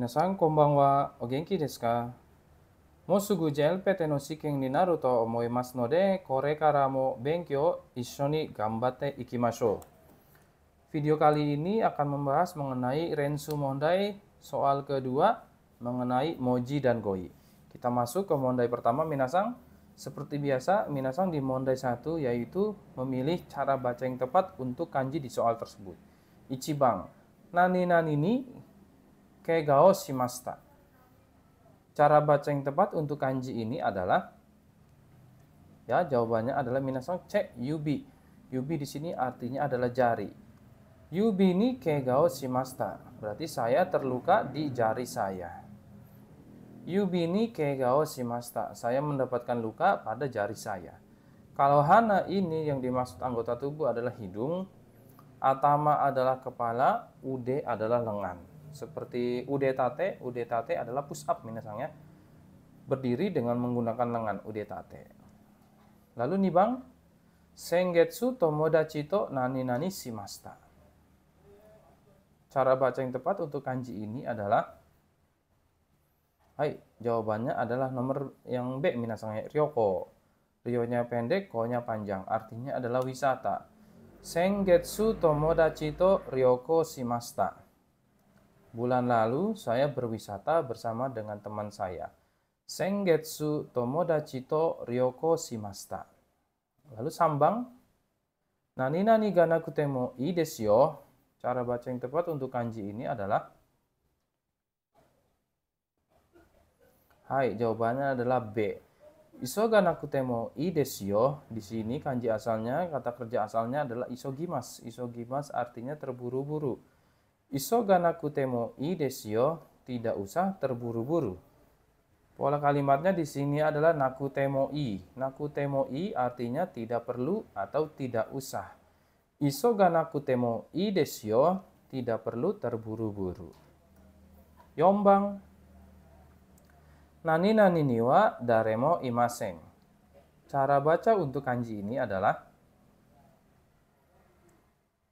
皆さんこんばんは。お元気ですかもうすぐ JLPT Video kali ini akan membahas mengenai Rensu Mondai soal kedua mengenai Moji dan Goi. Kita masuk ke Mondai pertama, Minasang. Seperti biasa, Minasang di Mondai satu yaitu memilih cara baca yang tepat untuk kanji di soal tersebut. Ichibang. Nani nani ni kegao shimasta. Cara baca yang tepat untuk kanji ini adalah ya jawabannya adalah minasan cek yubi. Yubi di sini artinya adalah jari. Yubi ini kegao shimasta. Berarti saya terluka di jari saya. Yubi ini kegao shimasta. Saya mendapatkan luka pada jari saya. Kalau hana ini yang dimaksud anggota tubuh adalah hidung, atama adalah kepala, ude adalah lengan seperti udetate udetate adalah push up misalnya berdiri dengan menggunakan lengan udetate lalu nih bang sengetsu tomodachi to nani nani shimasta cara baca yang tepat untuk kanji ini adalah Hai, jawabannya adalah nomor yang B minasangnya Ryoko. Ryonya pendek, konya panjang. Artinya adalah wisata. Sengetsu tomodachi to Ryoko shimasta. Bulan lalu, saya berwisata bersama dengan teman saya, Sengetsu Tomodachi to Ryoko Shimasta. Lalu sambang, Nani nani ga mo ii desu yo. Cara baca yang tepat untuk kanji ini adalah Hai, jawabannya adalah B. Iso ga mo ii desu yo. Di sini kanji asalnya, kata kerja asalnya adalah isogimas. Isogimas artinya terburu-buru. Isoganaku temo i desio, tidak usah terburu-buru. Pola kalimatnya di sini adalah naku temo i. Naku temo i artinya tidak perlu atau tidak usah. Isoganaku temo i desio, tidak perlu terburu-buru. Yombang Nani nani niwa daremo imaseng. Cara baca untuk kanji ini adalah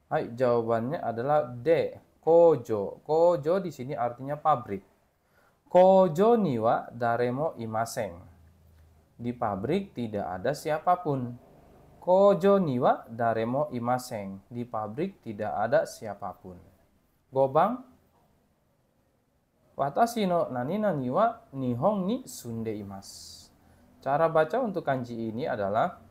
Hai, jawabannya adalah D kojo. Kojo di sini artinya pabrik. Kojo niwa daremo imaseng. Di pabrik tidak ada siapapun. Kojo niwa daremo imaseng. Di pabrik tidak ada siapapun. Gobang Watashi no nanina niwa nihong ni sunde imas. Cara baca untuk kanji ini adalah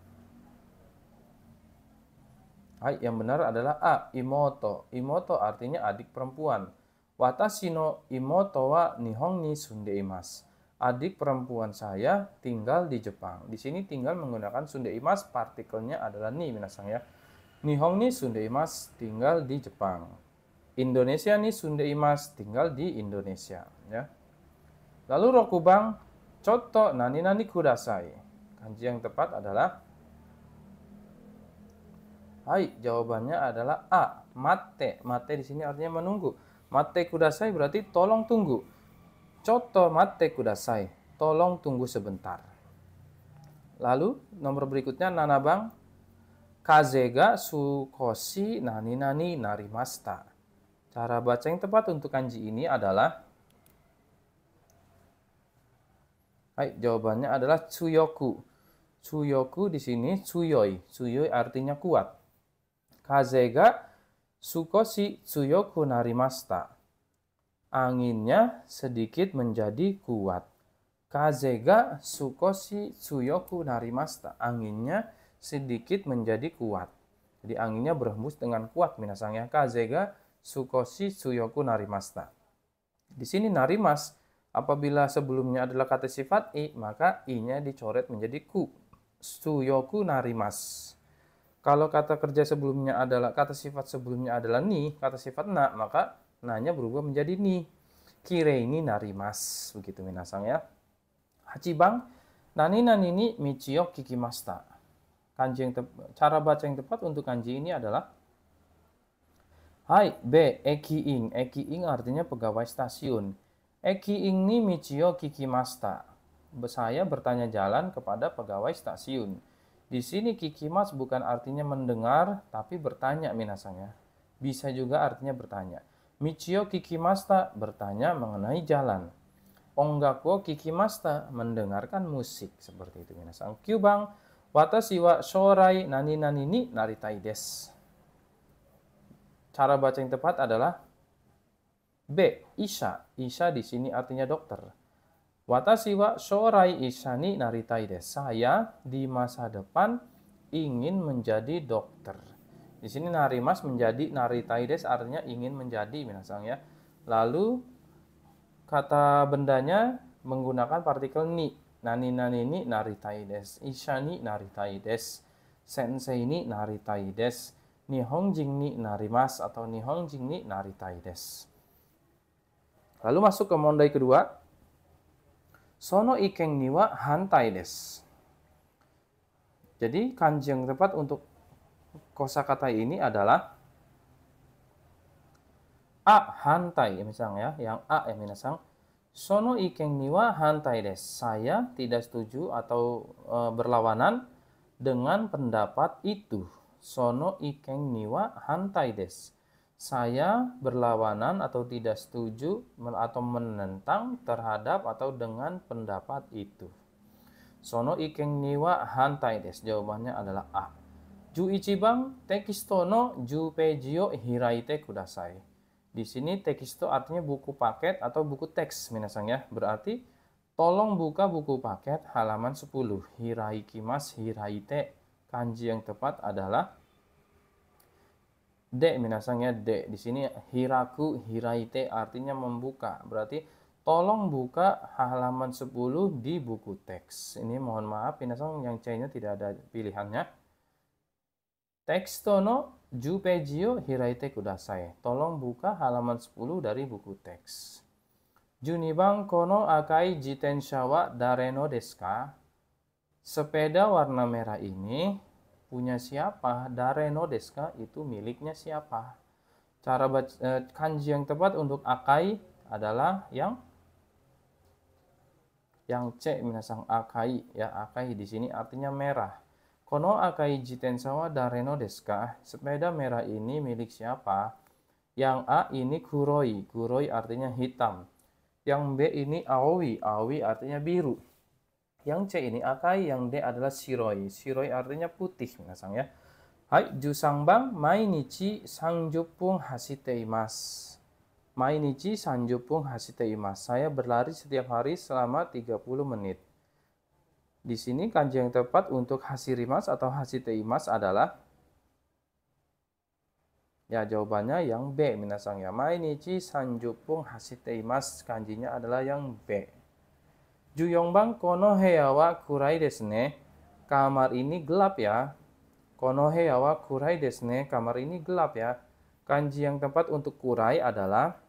Hai, yang benar adalah A, imoto. Imoto artinya adik perempuan. Watashi no imoto wa nihong ni imas. Adik perempuan saya tinggal di Jepang. Di sini tinggal menggunakan sundeimas. partikelnya adalah ni minasang ya. Nihong ni imas tinggal di Jepang. Indonesia ni sundeimas tinggal di Indonesia ya. Lalu rokubang, coto nani nani kudasai. Kanji yang tepat adalah Hai, jawabannya adalah A. Mate. Mate di sini artinya menunggu. Mate kudasai berarti tolong tunggu. Coto mate kudasai. Tolong tunggu sebentar. Lalu nomor berikutnya nanabang kazega sukoshi nani nani narimasta. Cara baca yang tepat untuk kanji ini adalah Hai, jawabannya adalah tsuyoku. Tsuyoku di sini tsuyoi. Tsuyoi artinya kuat. Kaze ga sukoshi narimasta. Anginnya sedikit menjadi kuat. Kaze ga sukoshi tsuyoku narimasta. Anginnya sedikit menjadi kuat. Jadi anginnya berhembus dengan kuat minasangnya. Kaze ga sukoshi tsuyoku narimasta. Di sini narimas apabila sebelumnya adalah kata sifat i, maka i-nya dicoret menjadi ku. Tsuyoku narimas. Kalau kata kerja sebelumnya adalah kata sifat sebelumnya adalah ni, kata sifat na, maka nanya berubah menjadi ni. Kire ini narimas, begitu minasang ya. Hachibang, nani nani ni michio kikimasta. Kanji yang cara baca yang tepat untuk kanji ini adalah Hai, B, Eki Ing. eki ing artinya pegawai stasiun. eki ing ni Michio Kikimasta. Saya bertanya jalan kepada pegawai stasiun. Di sini kikimas bukan artinya mendengar, tapi bertanya minasanya. Bisa juga artinya bertanya. Michio kikimasta bertanya mengenai jalan. Onggako kikimasta mendengarkan musik seperti itu minasan. Kyubang watashi wa shorai nani nani ni naritai des. Cara baca yang tepat adalah B. Isha. Isha di sini artinya dokter. Watashi wa shorai ishani naritai desu. Saya di masa depan ingin menjadi dokter. Di sini narimas menjadi naritai desu artinya ingin menjadi minasang ya. Lalu kata bendanya menggunakan partikel ni. Nani nani ni naritai desu. Ishani naritai desu. Sensei ni naritai desu. Nihong ni narimas atau nihong ni naritai desu. Lalu masuk ke mondai kedua. Sono ikeng niwa hantai des. Jadi kanji yang tepat untuk kosakata ini adalah a hantai ya misalnya ya, yang a ya minasang. Sono ikeng niwa hantai des. Saya tidak setuju atau e, berlawanan dengan pendapat itu. Sono ikeng niwa hantai des saya berlawanan atau tidak setuju atau menentang terhadap atau dengan pendapat itu. Sono ikeng niwa hantai des. Jawabannya adalah A. Ju ichibang tekistono ju pejio hiraite kudasai. Di sini tekisto artinya buku paket atau buku teks minasang ya. Berarti tolong buka buku paket halaman 10. Hirai kimas hiraite. Kanji yang tepat adalah de minasangnya de. Di sini hiraku hiraite artinya membuka. Berarti tolong buka halaman 10 di buku teks. Ini mohon maaf minasang yang cainya tidak ada pilihannya. tekstono no jupejio hiraite kudasai. Tolong buka halaman 10 dari buku teks. Junibang kono akai jitenshawa dareno deska. Sepeda warna merah ini punya siapa, dare no deska itu miliknya siapa. Cara baca e, kanji yang tepat untuk akai adalah yang yang C minasang akai ya akai di sini artinya merah. Kono akai jitensawa dareno deska. Sepeda merah ini milik siapa? Yang A ini kuroi. Kuroi artinya hitam. Yang B ini awi awi artinya biru. Yang C ini akai, yang D adalah siroi. Siroi artinya putih, minasang ya. Hai, jusang jusangbang mainichi sanjupung hasiteimas. Mainichi hasite imas. Saya berlari setiap hari selama 30 menit. Di sini kanji yang tepat untuk hasirimas atau hasite imas adalah Ya, jawabannya yang B, minasang ya. Mainichi sanjupung imas kanjinya adalah yang B. Juyongbang wa kurai desne. Kamar ini gelap ya. wa kurai desne. Kamar ini gelap ya. Kanji yang tepat untuk kurai adalah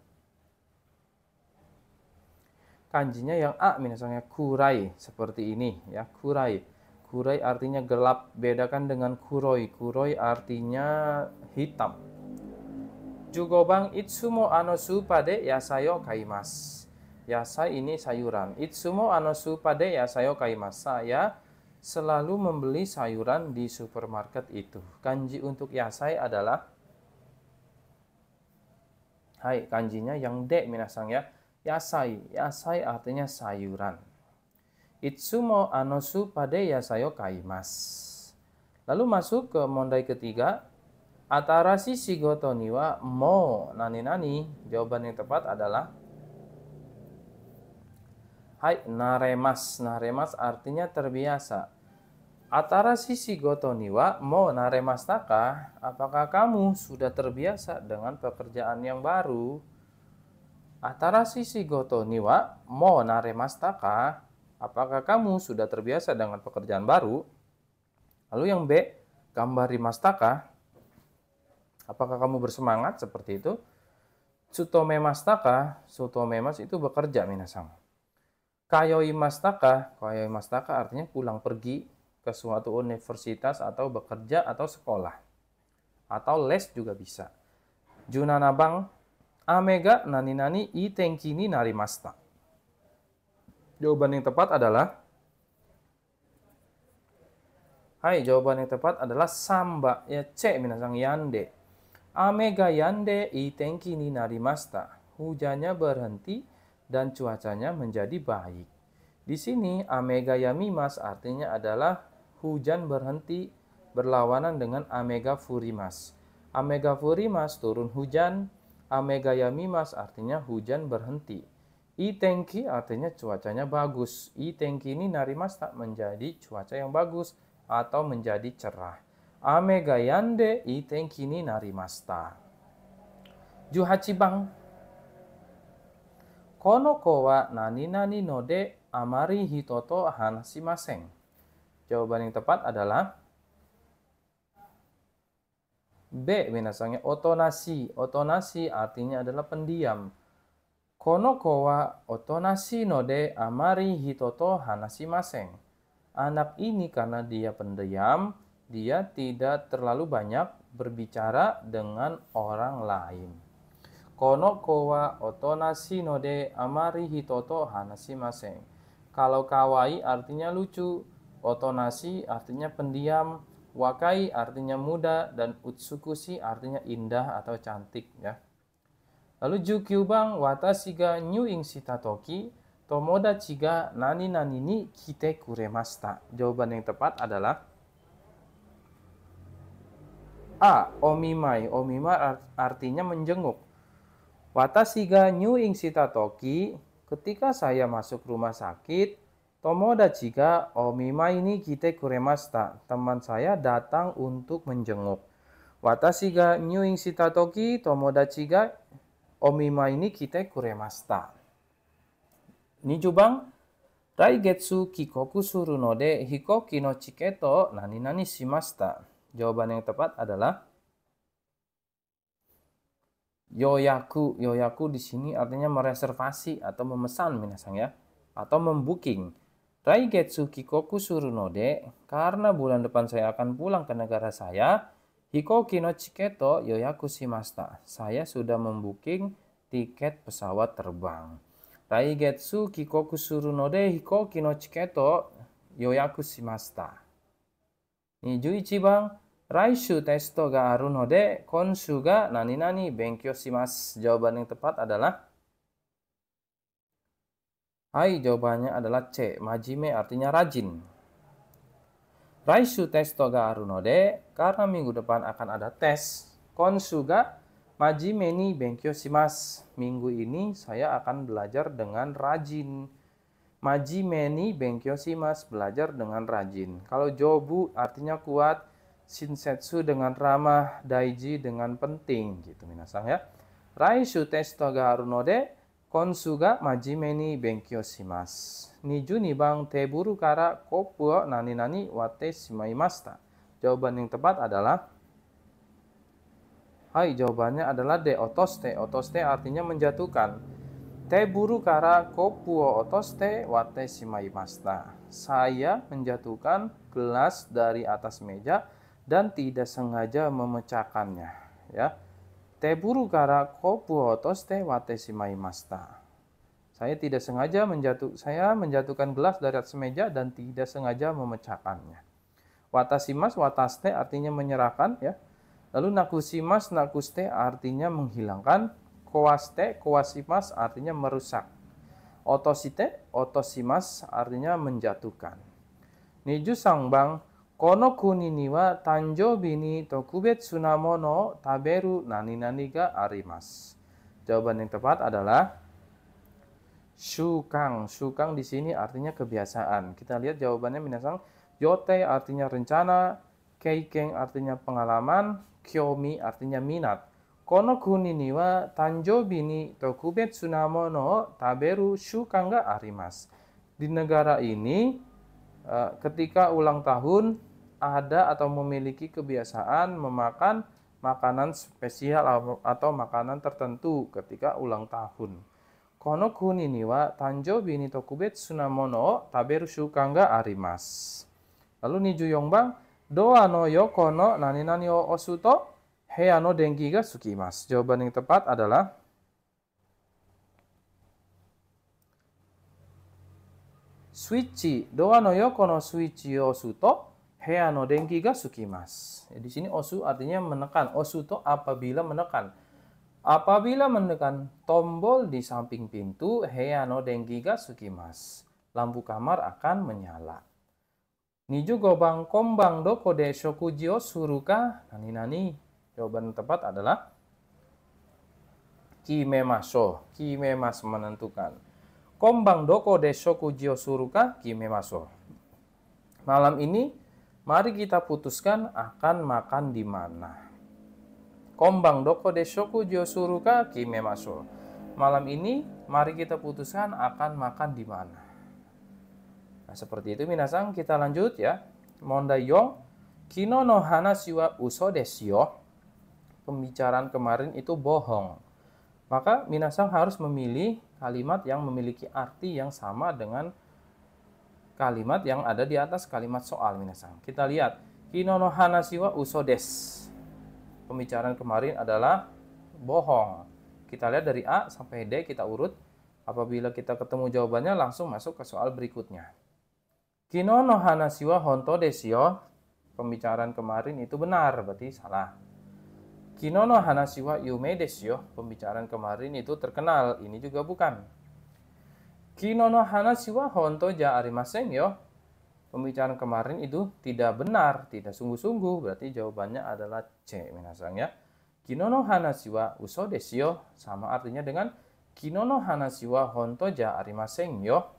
kanjinya yang a misalnya kurai seperti ini ya kurai kurai artinya gelap bedakan dengan kuroi kuroi artinya hitam Jugo bang itsumo ano su pade yasayo kaimas Yasai ini sayuran. Itsumo anosu pade yasayo masa Saya selalu membeli sayuran di supermarket itu. Kanji untuk yasai adalah Hai, kanjinya yang de minasang ya. Yasai, yasai artinya sayuran. Itsumo anosu pade yasayo mas. Lalu masuk ke mondai ketiga. Atarasi shigoto wa mo nani nani. Jawaban yang tepat adalah Hai naremas. Naremas artinya terbiasa. Atara sisi gotoniwa mo naremas taka, apakah kamu sudah terbiasa dengan pekerjaan yang baru? Atara sisi gotoniwa mo naremas taka, apakah kamu sudah terbiasa dengan pekerjaan baru? Lalu yang B, gambar mastaka. Apakah kamu bersemangat seperti itu? Sutome mastaka, sutome mas itu bekerja minasang. Kayoi mastaka, kayoi mastaka artinya pulang pergi ke suatu universitas atau bekerja atau sekolah. Atau les juga bisa. Junanabang, amega nani nani i nari masta. Jawaban yang tepat adalah Hai, jawaban yang tepat adalah samba ya C minasang yande. Amega yande i nari masta. Hujannya berhenti dan cuacanya menjadi baik. Di sini amega yamimas artinya adalah hujan berhenti berlawanan dengan amega furimas. Amega furimas turun hujan, amega yamimas artinya hujan berhenti. Itengki artinya cuacanya bagus. Itengki ini tak menjadi cuaca yang bagus atau menjadi cerah. Amega yande itengki ini narimasta. Juhachibang Kono ko wa nani nani no de amari hitoto hanasimaseng. Jawaban yang tepat adalah B. Minasangnya otonasi. Otonasi artinya adalah pendiam. Kono ko wa otonasi no de amari hitoto hanasimaseng. Anak ini karena dia pendiam, dia tidak terlalu banyak berbicara dengan orang lain amari hitoto maseng. Kalau kawaii artinya lucu, otonasi artinya pendiam, wakai artinya muda, dan utsukushi artinya indah atau cantik ya. Lalu jukyu bang watashi ga nyuing toki tomodachi ga nani nani ni kite kuremasta. Jawaban yang tepat adalah A. Omimai. Omimai artinya menjenguk. Watasiga New Inshita Toki, ketika saya masuk rumah sakit, Tomoda Jiga Omima ini kite kuremasta, teman saya datang untuk menjenguk. Watasiga New Inshita Toki, Tomoda Jiga Omima ini kite kuremasta. jubang, Raigetsu kikoku suru node hikoki no chiketo nani nani shimasta. Jawaban yang tepat adalah yoyaku yoyaku di sini artinya mereservasi atau memesan minasang ya atau membooking Raigetsu Kikoku Surunode karena bulan depan saya akan pulang ke negara saya Hikoki no Chiketo Yoyaku Shimasta saya sudah membooking tiket pesawat terbang Raigetsu Kikoku Surunode Hikoki no Chiketo Yoyaku Shimasta Nijuichi bang nani nani. jawaban yang tepat adalah Hai, jawabannya adalah C. Majime artinya rajin. Raisu testo ga arunode karena minggu depan akan ada tes. Konsu ga majime ni benkyo shimasu. Minggu ini saya akan belajar dengan rajin. Majime ni benkyo shimasu, belajar dengan rajin. Kalau jobu artinya kuat, Shinsetsu dengan ramah, Daiji dengan penting gitu minasang ya. Raishu testo ga arunode konsu ga majime ni benkyo shimasu. Niju ni bang teburu kara kopu nani nani wate shimaimashita. Jawaban yang tepat adalah Hai, jawabannya adalah de otoste. Otoste artinya menjatuhkan. Teburu kara o otoste wate shimaimashita. Saya menjatuhkan gelas dari atas meja dan tidak sengaja memecahkannya ya teburu gara kopu otos te watesimai masta saya tidak sengaja menjatuh saya menjatuhkan gelas dari atas meja dan tidak sengaja memecahkannya watasimas wataste artinya menyerahkan ya lalu nakusimas nakuste artinya menghilangkan kowaste kowasimas artinya merusak otosite otosimas artinya menjatuhkan niju sangbang Kono taberu nani nani ga arimas. Jawaban yang tepat adalah shukang. Shukang di sini artinya kebiasaan. Kita lihat jawabannya minasang yote artinya rencana, keikeng artinya pengalaman, kyomi artinya minat. Kono kuni ni wa tanjobi ni tokubetsu na mono taberu shukang ga arimas. Di negara ini eh, ketika ulang tahun ada atau memiliki kebiasaan memakan makanan spesial atau makanan tertentu ketika ulang tahun. Kono Kuni wa Tanjo ni tokubetsu na mono taberu shukan ga arimasu. Lalu niju Yongbang doa no yoko no nani nani o osu to no denki ga sukimasu. Jawaban yang tepat adalah Switchi, doa no yoko no switchi o suto Hea no denki ga sukimas. Ya, eh, di sini osu artinya menekan. Osu to apabila menekan. Apabila menekan tombol di samping pintu, hea no denki ga sukimas. Lampu kamar akan menyala. Niju gobang kombang doko de shokujio suruka nani nani. Jawaban tepat adalah kime maso. Kime mas menentukan. Kombang doko de shokujio suruka kime maso. Malam ini Mari kita putuskan akan makan di mana. Kombang doko desoku josuruka kime masuk. Malam ini mari kita putuskan akan makan di mana. Nah, seperti itu minasang kita lanjut ya. Monda yong kino no Siwa siwa uso desyo. Pembicaraan kemarin itu bohong. Maka minasang harus memilih kalimat yang memiliki arti yang sama dengan kalimat yang ada di atas kalimat soal minasan. Kita lihat kinono siwa usodes. Pembicaraan kemarin adalah bohong. Kita lihat dari A sampai D kita urut. Apabila kita ketemu jawabannya langsung masuk ke soal berikutnya. Kinono siwa honto desio. Pembicaraan kemarin itu benar, berarti salah. Kinono siwa yume desio. Pembicaraan kemarin itu terkenal, ini juga bukan. Kino no hanashi honto ja arimasen yo. Pembicaraan kemarin itu tidak benar, tidak sungguh-sungguh. Berarti jawabannya adalah C, minasang ya. Kino no hanashi wa uso desio. Sama artinya dengan Kino no hanashi honto ja arimasen yo.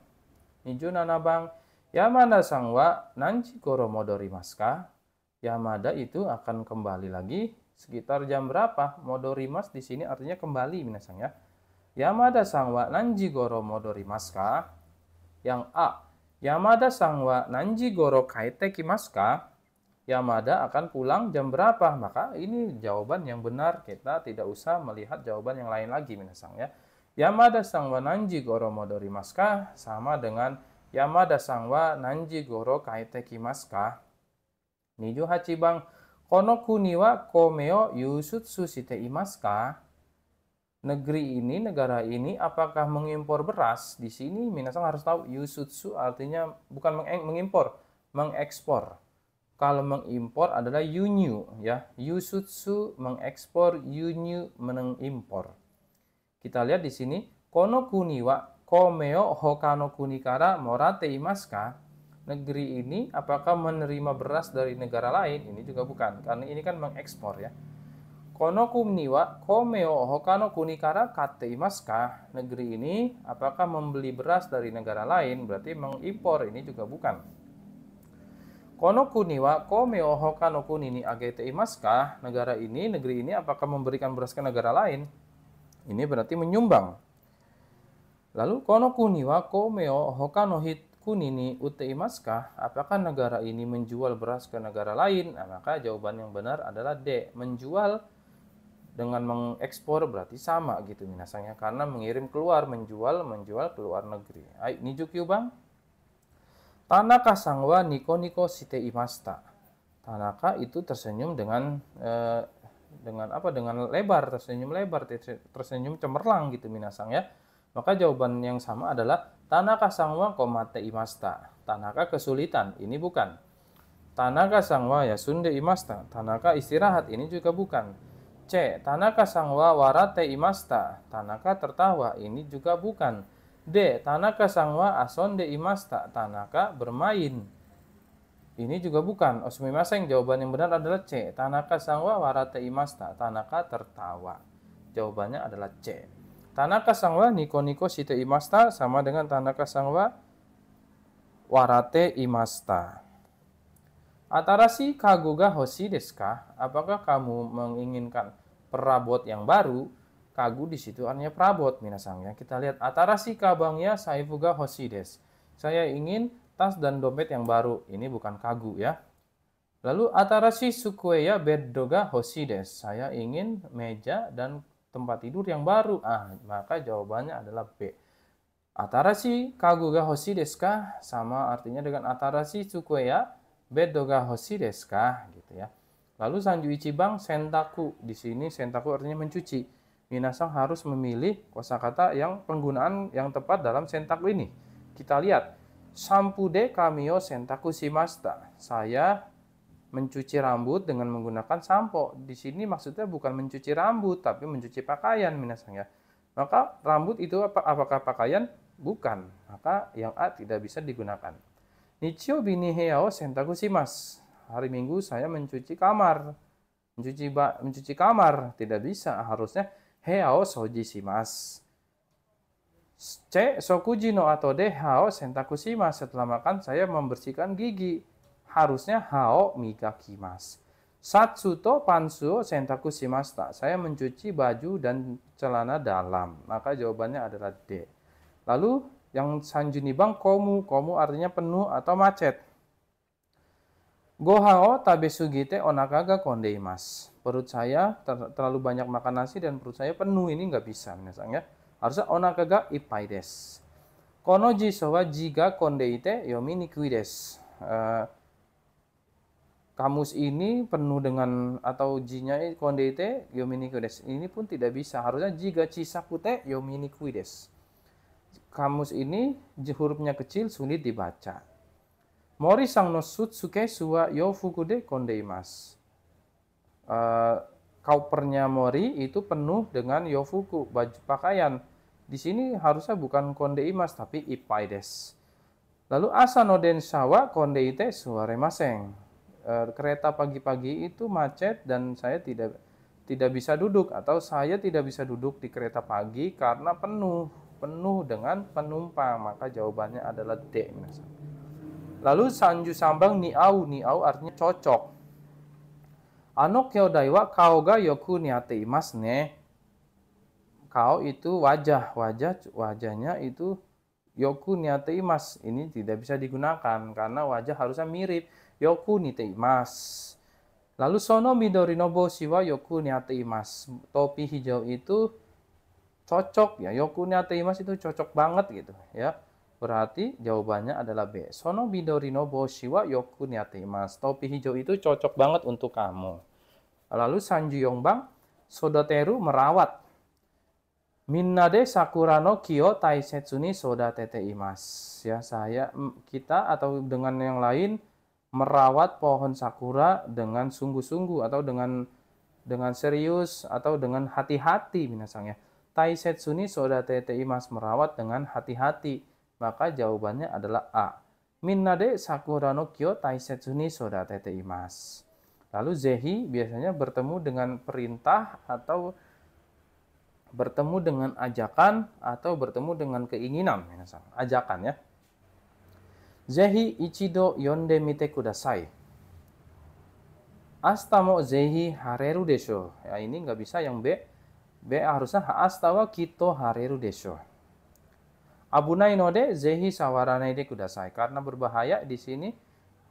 Niju nanabang. Yamada sangwa nanci nanji goro modori maska. Yamada itu akan kembali lagi sekitar jam berapa? Modorimas di sini artinya kembali minasang ya. Yamada sangwa nanji goro modori maska? Yang A. Yamada sangwa nanji goro kaite Maska. Yamada akan pulang jam berapa? Maka ini jawaban yang benar. Kita tidak usah melihat jawaban yang lain lagi, minasang ya. Yamada sangwa nanji goro modori maska? Sama dengan Yamada sangwa nanji goro kaite Maska. ka? Niju hachibang kono komeo yusutsu shite imasu ka? negeri ini, negara ini apakah mengimpor beras? Di sini Minasang harus tahu yusutsu artinya bukan eh, mengimpor, mengekspor. Kalau mengimpor adalah yunyu ya. Yusutsu mengekspor, yunyu mengimpor. Kita lihat di sini kono kuni komeo hokano kara morate imaska. Negeri ini apakah menerima beras dari negara lain? Ini juga bukan, karena ini kan mengekspor ya kumni wa komeo hokano kuni kara kateimasu Negeri ini apakah membeli beras dari negara lain? Berarti mengimpor ini juga bukan. Kono kuni wa komeo o hokano kuni ni ageteimasu Negara ini, negeri ini apakah memberikan beras ke negara lain? Ini berarti menyumbang. Lalu kono kuni wa komeo o hokano hit kuni ni uteimasu Apakah negara ini menjual beras ke negara lain? Nah, maka jawaban yang benar adalah D, menjual dengan mengekspor berarti sama gitu minasanya karena mengirim keluar menjual menjual keluar luar negeri. Ai niju bang. Tanaka sangwa niko niko site imasta. Tanaka itu tersenyum dengan eh, dengan apa dengan lebar tersenyum lebar tersenyum cemerlang gitu minasang ya. Maka jawaban yang sama adalah Tanaka sangwa komate imasta. Tanaka kesulitan, ini bukan. Tanaka sangwa ya sunde imasta. Tanaka istirahat, ini juga bukan. C. Tanaka sangwa warate imasta. Tanaka tertawa. Ini juga bukan. D. Tanaka sangwa asonde imasta. Tanaka bermain. Ini juga bukan. Osumi maseng. Jawaban yang benar adalah C. Tanaka sangwa warate imasta. Tanaka tertawa. Jawabannya adalah C. Tanaka sangwa niko niko shite imasta sama dengan Tanaka sangwa warate imasta. Atarasi kaguga hoshi desu ka? Apakah kamu menginginkan perabot yang baru, kagu di situ artinya perabot minasang ya. Kita lihat atarasi atarashi kabangya saifuga hosides. Saya ingin tas dan dompet yang baru. Ini bukan kagu ya. Lalu atarasi sukueya bedoga hosides. Saya ingin meja dan tempat tidur yang baru. Ah, maka jawabannya adalah B. atarasi kagu ga hosides ka sama artinya dengan atarasi sukueya bedoga hosides ka gitu ya. Lalu Sanju Ichibang sentaku. Di sini sentaku artinya mencuci. Minasang harus memilih kosakata yang penggunaan yang tepat dalam sentaku ini. Kita lihat. Sampude kamio sentaku shimasta. Saya mencuci rambut dengan menggunakan sampo. Di sini maksudnya bukan mencuci rambut, tapi mencuci pakaian minasang ya. Maka rambut itu apa, apakah pakaian? Bukan. Maka yang A tidak bisa digunakan. Nichio bini heao sentaku shimasu hari Minggu saya mencuci kamar. Mencuci ba mencuci kamar tidak bisa, harusnya Heo soji simas. C. Sokuji no atau de hao simas Setelah makan saya membersihkan gigi. Harusnya hao migakimas. Satsuto pansu sentaku simas tak. Saya mencuci baju dan celana dalam. Maka jawabannya adalah D. Lalu yang sanjuni bang komu. Komu artinya penuh atau macet. Gohao tabesugite onakaga kondeimas. Perut saya ter terlalu banyak makan nasi dan perut saya penuh ini nggak bisa misalnya Harusnya onakaga ipai des. Konoji sowa jiga kondeite yomi nikui des. Uh, kamus ini penuh dengan atau jinya kondeite yomi nikui des. Ini pun tidak bisa. Harusnya jiga cisakute yomi nikui des. Kamus ini hurufnya kecil sulit dibaca Mori sang suwa de yo Uh, eh, kaupernya Mori itu penuh dengan yofuku, baju pakaian. Di sini harusnya bukan konde imas, tapi ipaides. Lalu asano den sawa konde ite suare maseng. Uh, eh, kereta pagi-pagi itu macet dan saya tidak tidak bisa duduk atau saya tidak bisa duduk di kereta pagi karena penuh penuh dengan penumpang maka jawabannya adalah D minasang. Lalu sanju sambang niau niau artinya cocok. Ano yo daiwa kau ga yoku niate imas ne. Kau itu wajah, wajah wajahnya itu yoku niate imas. Ini tidak bisa digunakan karena wajah harusnya mirip. Yoku niate imas. Lalu sono midori nobo siwa yoku niate imas. Topi hijau itu cocok ya. Yoku niate imas itu cocok banget gitu ya Berarti jawabannya adalah B. Sono bidorino bo shiwa yoku niate imas. Topi hijau itu cocok banget untuk kamu. Lalu Sanju Yongbang, Sodateru merawat. Minnade sakurano kyo taisetsuni soda tete imas. Ya, saya, kita atau dengan yang lain merawat pohon sakura dengan sungguh-sungguh atau dengan dengan serius atau dengan hati-hati minasang ya. Taisetsuni soda tete imas merawat dengan hati-hati maka jawabannya adalah A. Minnade sakura no kyo taisetsu ni soda imas. Lalu zehi biasanya bertemu dengan perintah atau bertemu dengan ajakan atau bertemu dengan keinginan. Ajakan ya. Zehi ichido yonde mite kudasai. Astamo zehi hareru desho. Ya ini nggak bisa yang B. B harusnya astawa kito hareru desho. Abunai node zehi sawaranaide kudasai. Karena berbahaya di sini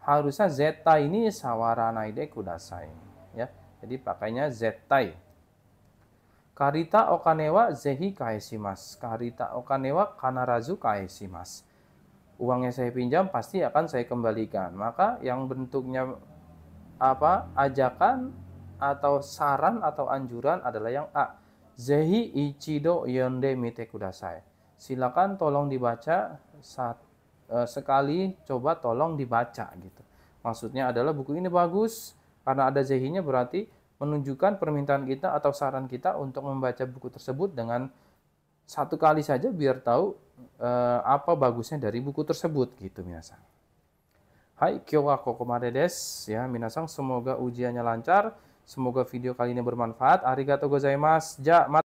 harusnya zeta ini sawaranaide kudasai. Ya, jadi pakainya zetai. Karita okanewa zehi kaesimas. Karita okanewa kanarazu uang yang saya pinjam pasti akan saya kembalikan. Maka yang bentuknya apa ajakan atau saran atau anjuran adalah yang A. Zehi ichido yonde mite kudasai silakan tolong dibaca saat eh, sekali coba tolong dibaca gitu. Maksudnya adalah buku ini bagus karena ada zehinya berarti menunjukkan permintaan kita atau saran kita untuk membaca buku tersebut dengan satu kali saja biar tahu eh, apa bagusnya dari buku tersebut gitu biasa. Hai kyowa kokomare desu ya minasang semoga ujiannya lancar, semoga video kali ini bermanfaat. Arigato gozaimasu. Ja